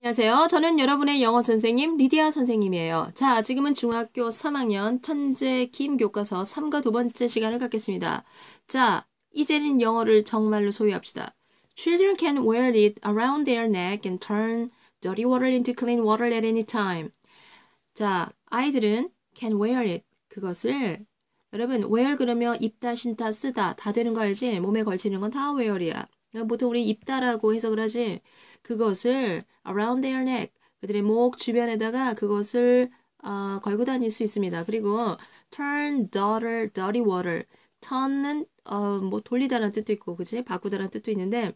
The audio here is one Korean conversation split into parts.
안녕하세요. 저는 여러분의 영어 선생님 리디아 선생님이에요. 자, 지금은 중학교 3학년 천재 김 교과서 3과 두 번째 시간을 갖겠습니다. 자, 이제는 영어를 정말로 소유합시다. Children can wear it around their neck and turn dirty water into clean water at any time. 자, 아이들은 can wear it 그것을 여러분 wear 그러면 입다, 신다, 쓰다 다 되는 거 알지? 몸에 걸치는 건 다 wear이야. 보통 우리 입다라고 해석을 하지. 그것을 around their neck 그들의 목 주변에다가 그것을 어, 걸고 다닐 수 있습니다. 그리고 turn daughter dirty water turn은 어, 뭐 돌리다라는 뜻도 있고 그지 바꾸다라는 뜻도 있는데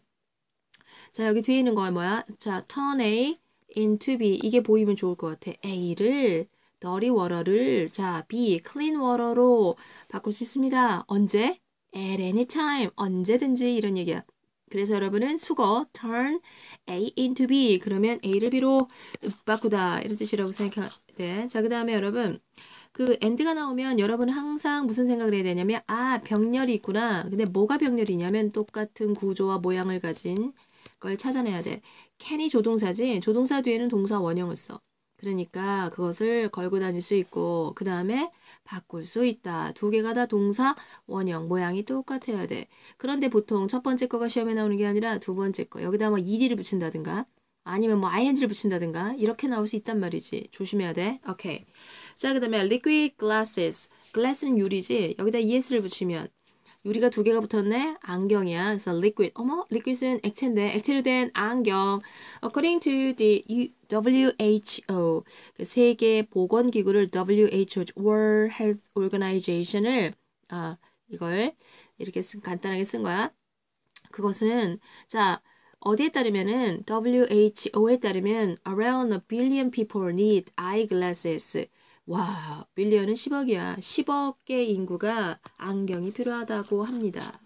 자 여기 뒤에 있는 거 뭐야? 자 turn A into B 이게 보이면 좋을 것 같아. A를 dirty water를 자 B clean water로 바꿀 수 있습니다. 언제? At any time 언제든지 이런 얘기야. 그래서 여러분은 수거 turn A into B 그러면 A를 B로 바꾸다 이런 뜻이라고 생각해. 네. 자, 그다음에 여러분 그 엔드가 나오면 여러분은 항상 무슨 생각을 해야 되냐면 아, 병렬이 있구나. 근데 뭐가 병렬이냐면 똑같은 구조와 모양을 가진 걸 찾아내야 돼. can이 조동사지. 조동사 뒤에는 동사 원형을 써. 그러니까 그것을 걸고 다닐 수 있고 그 다음에 바꿀 수 있다. 두 개가 다 동사 원형 모양이 똑같아야 돼. 그런데 보통 첫 번째 거가 시험에 나오는 게 아니라 두 번째 거 여기다 뭐 ed를 붙인다든가 아니면 뭐 ing를 붙인다든가 이렇게 나올 수 있단 말이지. 조심해야 돼. 오케이. 자, 그 다음에 liquid glasses. glass는 유리지. 여기다 es를 붙이면 유리가 두 개가 붙었네. 안경이야. 그래서 liquid. 어머, liquid은 액체인데 액체로 된 안경. According to the WHO, 그 세계 보건 기구를 WHO, World Health Organization을 아 이걸 이렇게 쓴, 간단하게 쓴 거야. 그것은 자 어디에 따르면은 WHO에 따르면 around a billion people need eyeglasses. 와, 밀리언은 10억이야. 10억의 인구가 안경이 필요하다고 합니다.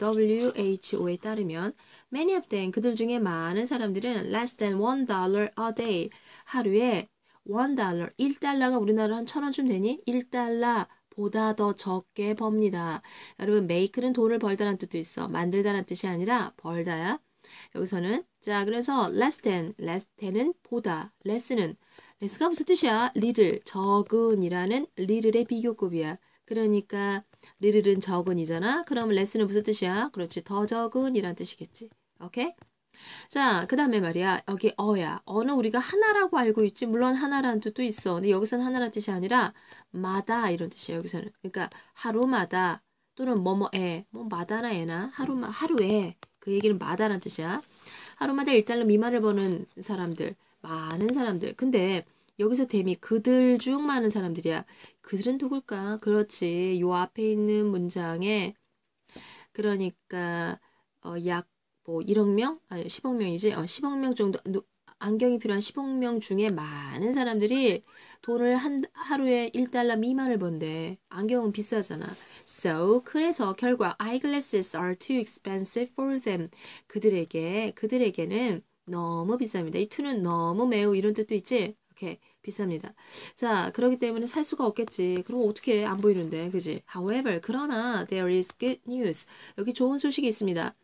WHO에 아, 따르면 many of them 그들 중에 많은 사람들은 less than o a day 하루에 o 1달러가 우리나라 한천 원쯤 되니 1달러 보다 더 적게 법니다. 여러분 m a k 는 돈을 벌다란 뜻도 있어. 만들다란 뜻이 아니라 벌다야. 여기서는 자 그래서 less than, less than은 보다, less는 레스가 무슨 뜻이야? 리를 적은이라는 리를의 비교급이야. 그러니까 리를은 적은이잖아. 그럼 레스는 무슨 뜻이야? 그렇지. 더 적은이란 뜻이겠지. 오케이? 자, 그 다음에 말이야. 여기 어야. 어는 우리가 하나라고 알고 있지. 물론 하나라는 뜻도 있어. 근데 여기서는 하나라는 뜻이 아니라 마다 이런 뜻이야. 여기서는. 그러니까 하루마다 또는 뭐뭐에 뭐 마다나 에나 하루마 하루에 그 얘기는 마다라는 뜻이야. 하루마다 일단은 미만을 보는 사람들 많은 사람들. 근데 여기서 데미 그들 중 많은 사람들이야. 그들은 누굴까? 그렇지. 요 앞에 있는 문장에 그러니까 어, 약뭐 1억 명? 아니 10억 명이지. 어, 10억 명 정도 안경이 필요한 10억 명 중에 많은 사람들이 돈을 한 하루에 1달러 미만을 번대. 안경은 비싸잖아. So 그래서 결과 eyeglasses are too expensive for them. 그들에게 그들에게는 너무 비쌉니다. 이 t o 는 너무 매우 이런 뜻도 있지. 이렇게 비쌉니다. 자, 그러기 때문에 살 수가 없겠지. 그럼 어떻게 안 보이는데, 그지? However, 그러나 there is good news. 여기 좋은 소식이 있습니다.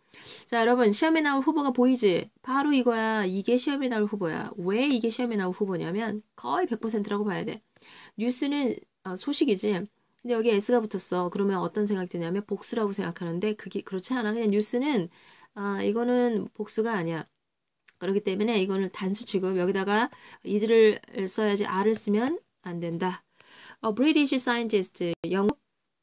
자, 여러분 시험에 나올 후보가 보이지? 바로 이거야. 이게 시험에 나올 후보야. 왜 이게 시험에 나올 후보냐면 거의 100%라고 봐야 돼. 뉴스는 어, 소식이지. 근데 여기 S가 붙었어. 그러면 어떤 생각이 드냐면 복수라고 생각하는데 그게 그렇지 않아. 그냥 뉴스는 아, 이거는 복수가 아니야. 그렇기 때문에 이거는 단수 취급 여기다가 이즈를 써야지 r을 쓰면 안 된다. A British scientist 영국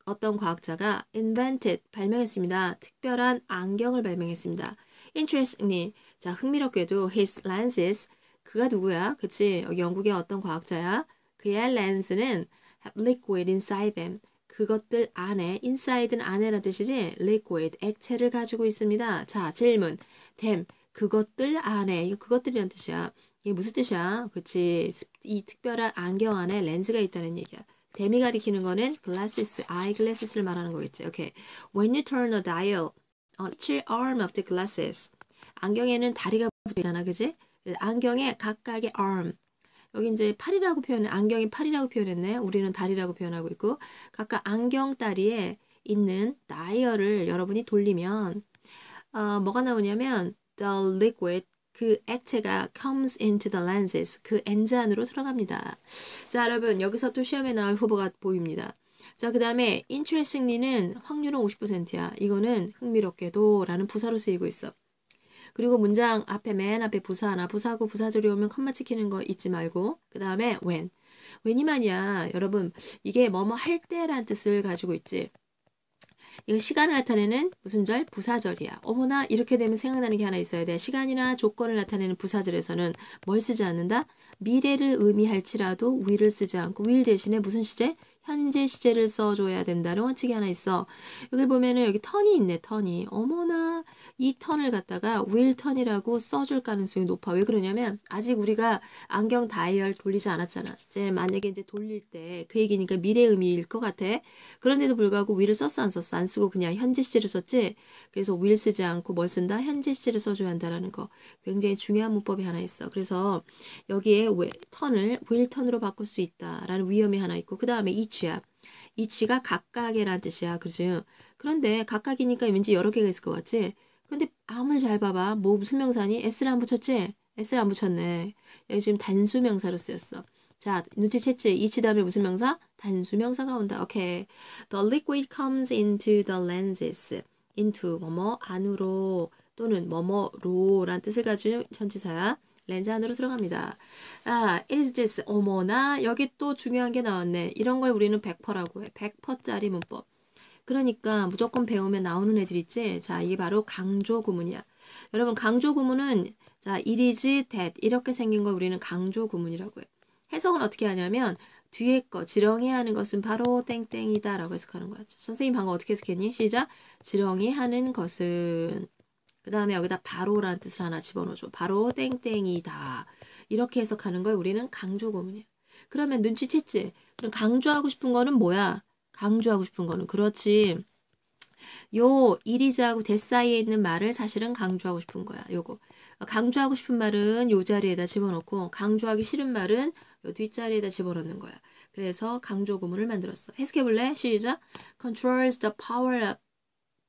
어떤 과학자가 invented 발명했습니다. 특별한 안경을 발명했습니다. Interestingly 자 흥미롭게도 his lenses 그가 누구야? 그치? 영국의 어떤 과학자야? 그의 렌즈는 have liquid inside them 그것들 안에 inside는 안에라는 뜻이지 liquid 액체를 가지고 있습니다. 자 질문 them 그것들 안에 그것들이란 뜻이야. 이게 무슨 뜻이야? 그렇지. 이 특별한 안경 안에 렌즈가 있다는 얘기야. 데미가 리키는 거는 glasses, eye glasses를 말하는 거겠지. 오케이. When you turn the dial on e a c arm of the glasses. 안경에는 다리가 붙잖아, 그지? 안경에 각각의 arm. 여기 이제 팔이라고 표현해 안경이 팔이라고 표현했네. 우리는 다리라고 표현하고 있고 각각 안경 다리에 있는 다이얼을 여러분이 돌리면 어, 뭐가 나오냐면 the liquid 그 액체가 comes into the lenses 그엔진으로 들어갑니다. 자 여러분 여기서 또 시험에 나올 후보가 보입니다. 자그 다음에 i n t e r e s t i n g 는 확률은 50%야. 이거는 흥미롭게도 라는 부사로 쓰이고 있어. 그리고 문장 앞에 맨 앞에 부사 하나 부사하고 부사절이 오면 컴마 찍히는 거 잊지 말고 그 다음에 when w h 이만이야 여러분 이게 뭐뭐 할 때란 뜻을 가지고 있지. 이거 시간을 나타내는 무슨 절? 부사절이야. 어머나 이렇게 되면 생각나는 게 하나 있어야 돼. 시간이나 조건을 나타내는 부사절에서는 뭘 쓰지 않는다? 미래를 의미할지라도 will을 쓰지 않고 will 대신에 무슨 시제? 현재 시제를 써줘야 된다는 원칙이 하나 있어. 여기 보면은 여기 턴이 있네, 턴이. 어머나, 이 턴을 갖다가 will 턴이라고 써줄 가능성이 높아. 왜 그러냐면, 아직 우리가 안경 다이얼 돌리지 않았잖아. 이제 만약에 이제 돌릴 때 그 얘기니까 미래 의미일 것 같아. 그런데도 불구하고 will을 썼어, 안 썼어? 안 쓰고 그냥 현재 시제를 썼지? 그래서 will 쓰지 않고 뭘 쓴다? 현재 시제를 써줘야 한다라는 거. 굉장히 중요한 문법이 하나 있어. 그래서 여기에 왜 턴을 will 턴으로 바꿀 수 있다라는 위험이 하나 있고, 그 다음에 이 취합. 이치가 각각이란 뜻이야. 그죠? 그런데 각각이니까 왠지 여러 개가 있을 것 같지? 근데 암을 잘 봐봐. 뭐 무슨 명사니? S를 안 붙였지? S를 안 붙였네. 여기 지금 단수 명사로 쓰였어. 자, 눈치챘지? 이치 다음에 무슨 명사? 단수 명사가 온다. 오케이. The liquid comes into the lenses. into 뭐뭐 안으로 또는 뭐뭐로란 뜻을 가진 전치사야. 렌즈 안으로 들어갑니다. 아, is this 어머나 여기 또 중요한 게 나왔네. 이런 걸 우리는 100%라고 해. 100%짜리 문법. 그러니까 무조건 배우면 나오는 애들 있지. 자, 이게 바로 강조 구문이야. 여러분 강조 구문은 자, 일이지 t 이렇게 생긴 걸 우리는 강조 구문이라고 해. 해석은 어떻게 하냐면 뒤에 거 지렁이 하는 것은 바로 땡땡이다라고 해석하는 거죠. 선생님 방금 어떻게 해석했니? 시작. 지렁이 하는 것은 그 다음에 여기다 바로라는 뜻을 하나 집어넣어줘. 바로 땡땡이다. 이렇게 해석하는 걸 우리는 강조 구문이야. 그러면 눈치챘지? 그럼 강조하고 싶은 거는 뭐야? 강조하고 싶은 거는 그렇지. 요 이리자하고 대 사이에 있는 말을 사실은 강조하고 싶은 거야. 요거. 강조하고 싶은 말은 요 자리에다 집어넣고 강조하기 싫은 말은 요 뒷자리에다 집어넣는 거야. 그래서 강조 구문을 만들었어. 해석해 볼래? 시작. controls the power of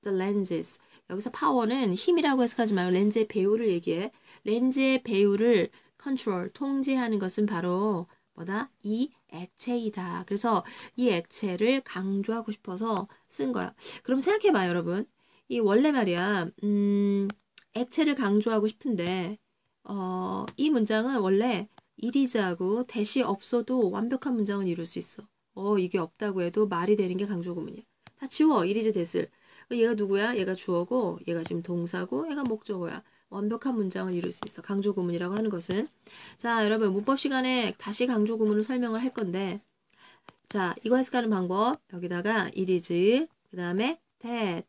the lenses. 여기서 파워는 힘이라고 해석하지 말고 렌즈의 배율을 얘기해. 렌즈의 배율을 컨트롤, 통제하는 것은 바로 뭐다? 이 액체이다. 그래서 이 액체를 강조하고 싶어서 쓴 거야. 그럼 생각해봐요, 여러분. 이 원래 말이야, 음, 액체를 강조하고 싶은데, 어, 이 문장은 원래 이리즈하고 대시 없어도 완벽한 문장을 이룰 수 있어. 어, 이게 없다고 해도 말이 되는 게 강조구문이야. 다 지워, 이리즈 됐을. 얘가 누구야? 얘가 주어고 얘가 지금 동사고 얘가 목적어야. 완벽한 문장을 이룰 수 있어. 강조구문이라고 하는 것은. 자 여러분 문법 시간에 다시 강조구문을 설명을 할 건데 자 이거 해석하는 방법 여기다가 이리즈 그 다음에 대.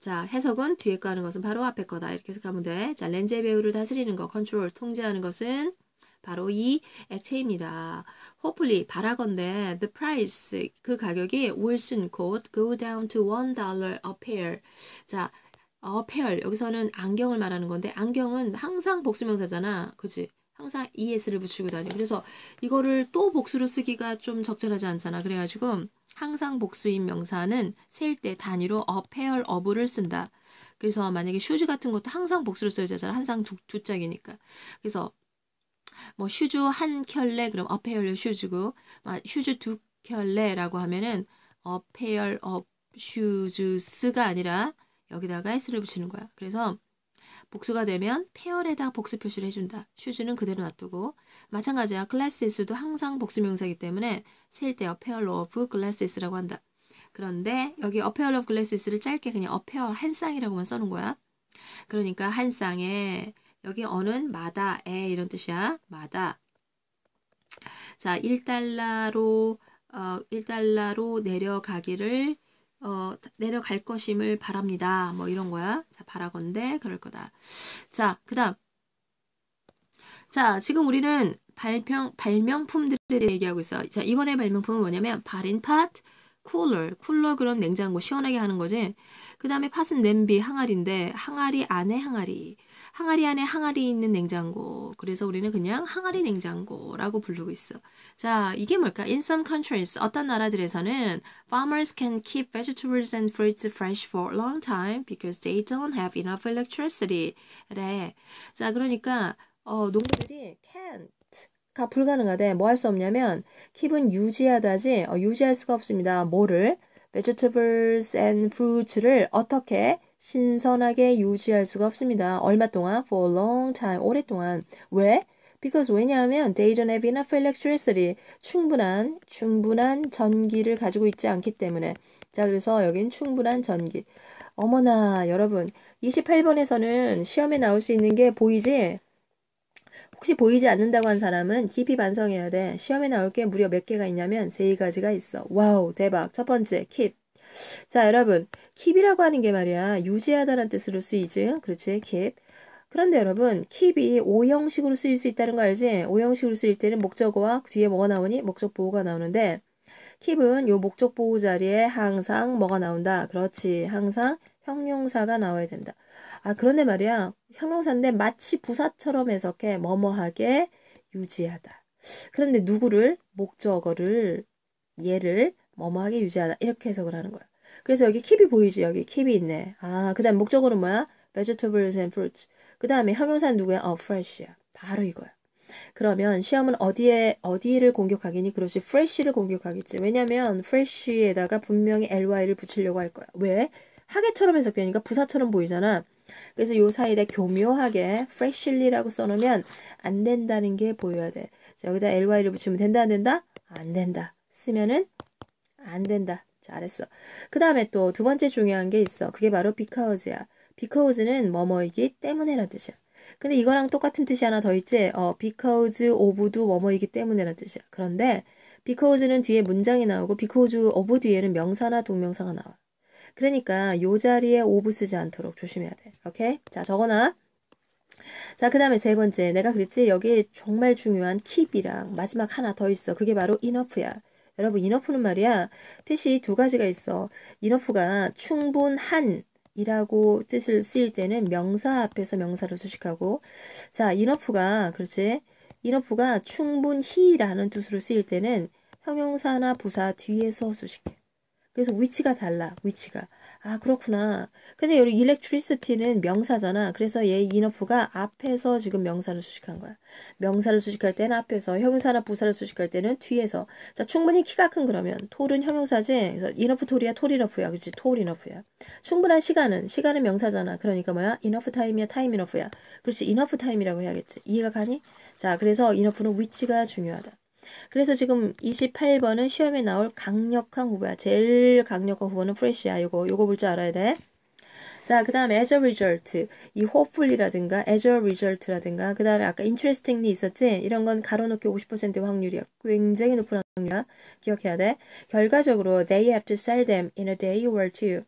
자 해석은 뒤에 거 하는 것은 바로 앞에 거다. 이렇게 해석하면 돼. 자 렌즈의 배율을 다스리는 거 컨트롤 통제하는 것은 바로 이 액체입니다. Hopefully 바라건대 the price 그 가격이 will soon 곧 go down to one dollar a pair. 자, a pair 여기서는 안경을 말하는 건데 안경은 항상 복수명사잖아, 그렇 항상 es를 붙이고 다녀. 그래서 이거를 또 복수로 쓰기가 좀 적절하지 않잖아. 그래가지고 항상 복수인 명사는 셀 때 단위로 a pair of를 쓴다. 그래서 만약에 슈즈 같은 것도 항상 복수로 써야 되잖아. 항상 두, 두 짝이니까. 그래서 뭐 슈즈 한 켤레 그럼 어 페어 슈즈고 슈즈 두 켤레라고 하면은 어 페어 어 슈즈스가 아니라 여기다가 s를 붙이는 거야. 그래서 복수가 되면 페어에다 복수 표시를 해준다. 슈즈는 그대로 놔두고 마찬가지야. 글라스에서도 항상 복수 명사이기 때문에 세일 때 어페어 오브 글라스라고 스 한다. 그런데 여기 어페어 오브 글라스를 짧게 그냥 어페어 한 쌍이라고만 써놓은 거야. 그러니까 한 쌍에 여기 어는 마다, 에 이런 뜻이야. 마다. 자, 1달러로 어, 1달러로 내려가기를 어, 내려갈 것임을 바랍니다. 뭐 이런 거야. 자, 바라건대 그럴 거다. 자, 그다음. 자, 지금 우리는 발명 발명품들에 대해 얘기하고 있어. 자, 이번에 발명품은 뭐냐면 발인 팟, 쿨러. 쿨러 그럼 냉장고 시원하게 하는 거지. 그다음에 팟은 냄비, 항아리인데 항아리 안에 항아리. 항아리 안에 항아리 있는 냉장고. 그래서 우리는 그냥 항아리 냉장고라고 부르고 있어. 자, 이게 뭘까? In some countries, 어떤 나라들에서는 farmers can keep vegetables and fruits fresh for a long time because they don't have enough electricity. 그래. 자, 그러니까 어, 농부들이 can 가 불가능하대. 뭐 할 수 없냐면 keep은 유지하다지 어, 유지할 수가 없습니다. 뭐를? vegetables and fruits를 어떻게 신선하게 유지할 수가 없습니다. 얼마 동안? For a long time. 오랫동안. 왜? Because 왜냐하면 they don't have enough electricity. 충분한, 충분한 전기를 가지고 있지 않기 때문에. 자, 그래서 여긴 충분한 전기. 어머나, 여러분. 28번에서는 시험에 나올 수 있는 게 보이지? 혹시 보이지 않는다고 한 사람은 깊이 반성해야 돼. 시험에 나올 게 무려 몇 개가 있냐면 세 가지가 있어. 와우, 대박. 첫 번째, keep. 자, 여러분. 킵이라고 하는 게 말이야. 유지하다는 뜻으로 쓰이지. 그렇지? 킵. 그런데 여러분, 킵이 오형식으로 쓰일 수 있다는 거 알지? 오형식으로 쓰일 때는 목적어와 뒤에 뭐가 나오니? 목적 보호가 나오는데 킵은 요 목적 보호 자리에 항상 뭐가 나온다. 그렇지. 항상 형용사가 나와야 된다. 아, 그런데 말이야. 형용사인데 마치 부사처럼 해석해. 뭐뭐하게 유지하다. 그런데 누구를 목적어를 얘를 뭐마하게 유지하다. 이렇게 해석을 하는 거야. 그래서 여기 킵이 보이지? 여기 킵이 있네. 아, 그 다음 목적어는 뭐야? vegetables and fruits. 그 다음에 형용사는 누구야? 어, fresh야. 바로 이거야. 그러면 시험은 어디에, 어디를 공격하겠니? 그것이 fresh를 공격하겠지. 왜냐면 fresh에다가 분명히 ly를 붙이려고 할 거야. 왜? 하게처럼 해석되니까 부사처럼 보이잖아. 그래서 요 사이에다 교묘하게 freshly라고 써놓으면 안 된다는 게 보여야 돼. 자, 여기다 ly를 붙이면 된다, 안 된다? 안 된다. 쓰면은 안 된다. 잘했어. 그 다음에 또 두 번째 중요한 게 있어. 그게 바로 because야. because는 뭐뭐이기 때문에란 뜻이야. 근데 이거랑 똑같은 뜻이 하나 더 있지. 어, because of도 뭐뭐이기 때문에란 뜻이야. 그런데 because는 뒤에 문장이 나오고 because of 뒤에는 명사나 동명사가 나와. 그러니까 이 자리에 of 쓰지 않도록 조심해야 돼. 오케이? 자, 적어놔. 자, 그 다음에 세 번째. 내가 그랬지? 여기 에 정말 중요한 킵이랑 마지막 하나 더 있어. 그게 바로 enough야. 여러분 인어프는 말이야 뜻이 두 가지가 있어. 인어프가 충분한 이라고 뜻을 쓰일 때는 명사 앞에서 명사를 수식하고 자 인어프가 그렇지 인어프가 충분히라는 뜻으로 쓰일 때는 형용사나 부사 뒤에서 수식해. 그래서 위치가 달라. 위치가. 아 그렇구나. 근데 여기 electricity는 명사잖아. 그래서 얘 인어프가 앞에서 지금 명사를 수식한 거야. 명사를 수식할 때는 앞에서 형용사나 부사를 수식할 때는 뒤에서. 자 충분히 키가 큰 그러면 톨은 형용사지. 그래서 인어프 톨이야 톨이너프야. 그렇지 톨 인어프야. 충분한 시간은 시간은 명사잖아. 그러니까 뭐야 인어프 타임이야 타임 인어프야. 그렇지 인어프 타임이라고 해야겠지. 이해가 가니? 자 그래서 인어프는 위치가 중요하다. 그래서 지금 28번은 시험에 나올 강력한 후보야. 제일 강력한 후보는 프레시야. 이거 요거 볼 줄 알아야 돼. 자, 그 다음에 as a result, 이 hopefully라든가 as a result라든가 그 다음에 아까 interestingly 있었지? 이런 건 가로놓기 50%의 확률이야. 굉장히 높은 확률이야. 기억해야 돼. 결과적으로 they have to sell them in a day or two.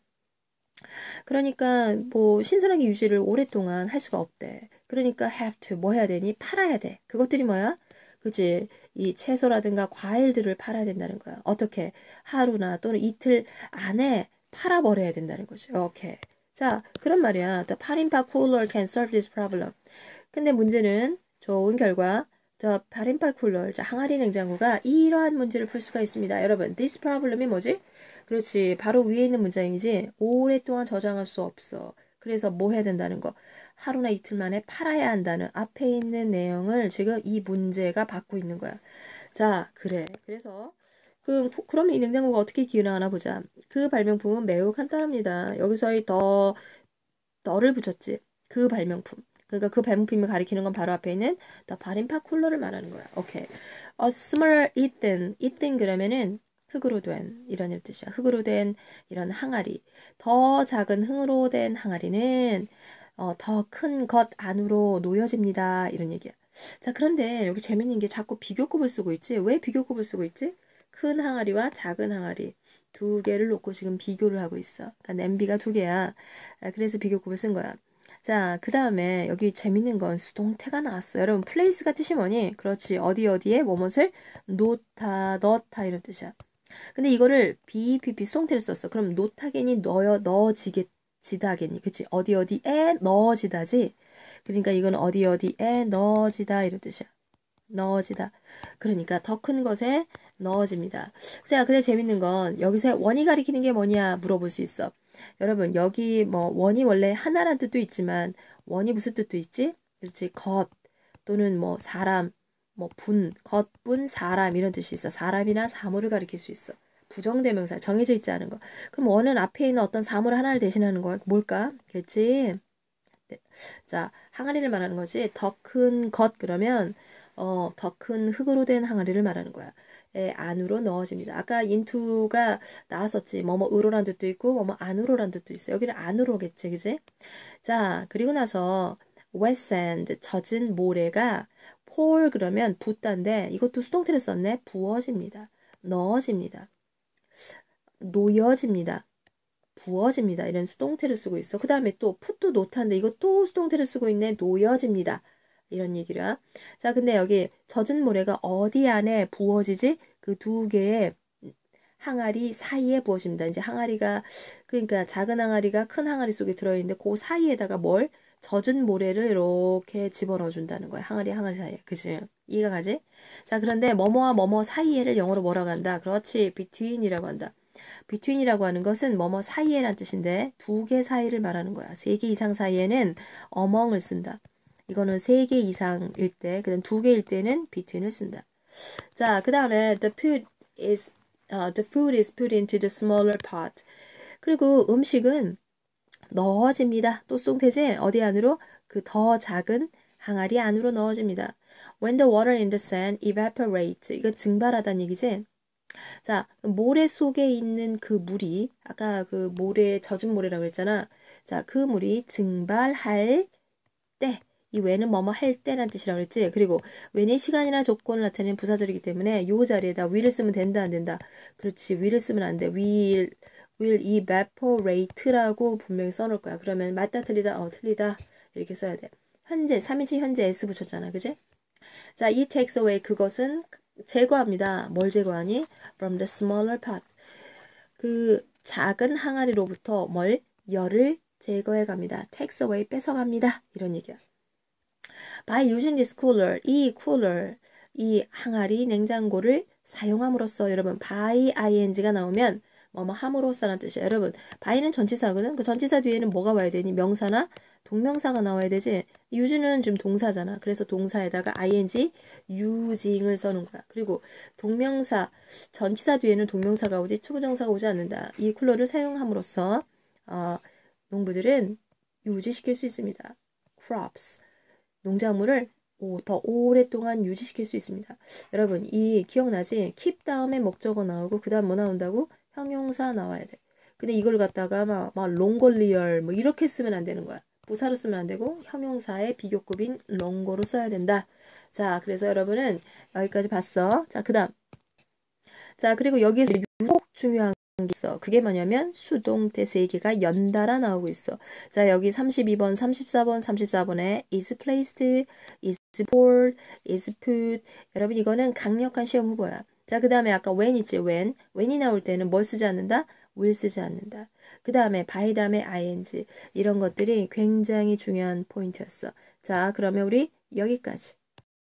그러니까 뭐 신선하게 유지를 오랫동안 할 수가 없대. 그러니까 have to 뭐 해야 되니? 팔아야 돼. 그것들이 뭐야? 그치이 채소라든가 과일들을 팔아야 된다는 거야. 어떻게? 하루나 또는 이틀 안에 팔아버려야 된다는 거죠. 오케이. 자, 그런 말이야. The 파림파 cooler can solve this problem. 근데 문제는 좋은 결과 저 파림파 쿨러, 자, 항아리 냉장고가 이러한 문제를 풀 수가 있습니다. 여러분, this problem이 뭐지? 그렇지, 바로 위에 있는 문장이지. 오랫동안 저장할 수 없어. 그래서 뭐 해야 된다는 거. 하루나 이틀 만에 팔아야 한다는 앞에 있는 내용을 지금 이 문제가 받고 있는 거야. 자, 그래. 그래서 그, 그럼 이 냉장고가 어떻게 기능하나 보자. 그 발명품은 매우 간단합니다. 여기서의 더, 더를 붙였지. 그 발명품. 그러니까 그 발명품을 가리키는 건 바로 앞에 있는 더 발인 파쿨러를 말하는 거야. 오케이. A small eaten. eaten 그러면은 흙으로 된 이런 뜻이야. 흙으로 된 이런 항아리. 더 작은 흙으로 된 항아리는 어, 더 큰 것 안으로 놓여집니다. 이런 얘기야. 자, 그런데 여기 재밌는 게 자꾸 비교급을 쓰고 있지? 왜 비교급을 쓰고 있지? 큰 항아리와 작은 항아리 두 개를 놓고 지금 비교를 하고 있어. 그러니까 냄비가 두 개야. 아, 그래서 비교급을 쓴 거야. 자, 그 다음에 여기 재밌는 건 수동태가 나왔어 여러분, 플레이스가 뜻이 뭐니? 그렇지. 어디 어디에 뭐뭇을 놓다, 넣다 이런 뜻이야. 근데 이거를 BEPP 수태를 썼어. 그럼 노타겐이 넣어, 넣지게 지다겠니? 그치? 어디 어디에 넣어지다지? 그러니까 이건 어디 어디에 넣어지다 이런 뜻이야. 넣어지다. 그러니까 더 큰 것에 넣어집니다. 자, 근데 재밌는 건 여기서 원이 가리키는 게 뭐냐 물어볼 수 있어. 여러분 여기 뭐 원이 원래 하나란 뜻도 있지만 원이 무슨 뜻도 있지? 그렇지 것 또는 뭐 사람 뭐 분, 것, 분, 사람 이런 뜻이 있어. 사람이나 사물을 가리킬 수 있어. 부정대명사 정해져 있지 않은 거. 그럼 원은 앞에 있는 어떤 사물 하나를 대신하는 거야. 뭘까? 그렇지? 네. 자, 항아리를 말하는 거지. 더 큰 것 그러면 어, 더 큰 흙으로 된 항아리를 말하는 거야. 에, 안으로 넣어집니다. 아까 인투가 나왔었지. 뭐뭐 으로란 뜻도 있고 뭐뭐 안으로란 뜻도 있어. 여기는 안으로겠지. 그지? 자, 그리고 나서 wet sand 젖은 모래가 pour 그러면 붓다인데 이것도 수동태를 썼네. 부어집니다. 넣어집니다. 놓여집니다. 부어집니다. 이런 수동태를 쓰고 있어. 그 다음에 또 풋도 노타인데 이것도 수동태를 쓰고 있네. 놓여집니다. 이런 얘기라. 자, 근데 여기 젖은 모래가 어디 안에 부어지지? 그 두 개의 항아리 사이에 부어집니다. 이제 항아리가 그러니까 작은 항아리가 큰 항아리 속에 들어있는데 그 사이에다가 뭘 젖은 모래를 이렇게 집어넣어 준다는 거야. 항아리 항아리 사이에. 그지? 이해가 가지? 자, 그런데 뭐뭐와 뭐뭐 사이에를 영어로 뭐라고 한다? 그렇지. between이라고 한다. between이라고 하는 것은 뭐뭐 사이에란 뜻인데 두 개 사이를 말하는 거야. 세 개 이상 사이에는 among을 쓴다. 이거는 세 개 이상일 때, 그다음 두 개일 때는 between을 쓴다. 자, 그다음에 the food is uh, the food is put into the smaller pot. 그리고 음식은 넣어집니다. 또쏭태지 어디 안으로? 그 더 작은 항아리 안으로 넣어집니다. When the water in the sand evaporates. 이거 증발하다는 얘기지? 자, 모래 속에 있는 그 물이, 아까 그 모래, 젖은 모래라고 했잖아. 자, 그 물이 증발할 때, 이 왜는 뭐뭐 할 때란 뜻이라고 그랬지. 그리고 왜는 시간이나 조건을 나타내는 부사절이기 때문에 요 자리에다 위를 쓰면 된다 안 된다. 그렇지 위를 쓰면 안 돼. 위일 will evaporate라고 분명히 써놓을 거야. 그러면 맞다 틀리다 어 틀리다 이렇게 써야 돼. 현재 3인칭 현재 s 붙였잖아. 그지? 자, 이 takes away 그것은 제거합니다. 뭘 제거하니? from the smaller pot. 그 작은 항아리로부터 뭘? 열을 제거해 갑니다. takes away 뺏어 갑니다. 이런 얘기야. by using this cooler, 이 cooler, 이 항아리 냉장고를 사용함으로써 여러분 by ing가 나오면 뭐뭐 함으로써라는 뜻이에요. 여러분 바이는 전치사거든. 그 전치사 뒤에는 뭐가 와야 되니? 명사나 동명사가 나와야 되지. 유지는 지금 동사잖아. 그래서 동사에다가 ing 유징을 써는 거야. 그리고 동명사 전치사 뒤에는 동명사가 오지 추부정사가 오지 않는다. 이 쿨러를 사용함으로써 어, 농부들은 유지시킬 수 있습니다. crops 농작물을 오, 더 오랫동안 유지시킬 수 있습니다. 여러분 이 기억나지? keep 다음에 목적어 나오고 그 다음 뭐 나온다고? 형용사 나와야 돼. 근데 이걸 갖다가 막, 막 롱걸리얼 뭐 이렇게 쓰면 안 되는 거야. 부사로 쓰면 안 되고 형용사의 비교급인 롱거로 써야 된다. 자, 그래서 여러분은 여기까지 봤어. 자, 그 다음. 자, 그리고 여기에서 유독 중요한 게 있어. 그게 뭐냐면 수동태 세 개가 연달아 나오고 있어. 자, 여기 32번, 34번, 34번에 is placed, is poured, is put. 여러분 이거는 강력한 시험 후보야. 자, 그 다음에 아까 when 있지, when. when이 나올 때는 뭘 쓰지 않는다? will 쓰지 않는다. 그 다음에 by 다음에 ing. 이런 것들이 굉장히 중요한 포인트였어. 자, 그러면 우리 여기까지.